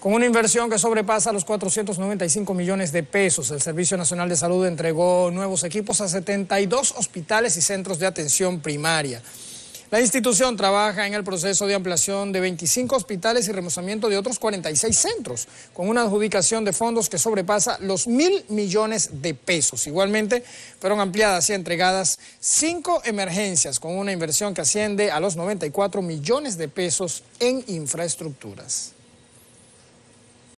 Con una inversión que sobrepasa los 495 millones de pesos, el Servicio Nacional de Salud entregó nuevos equipos a 72 hospitales y centros de atención primaria. La institución trabaja en el proceso de ampliación de 25 hospitales y remozamiento de otros 46 centros, con una adjudicación de fondos que sobrepasa los mil millones de pesos. Igualmente, fueron ampliadas y entregadas cinco emergencias, con una inversión que asciende a los 94 millones de pesos en infraestructuras.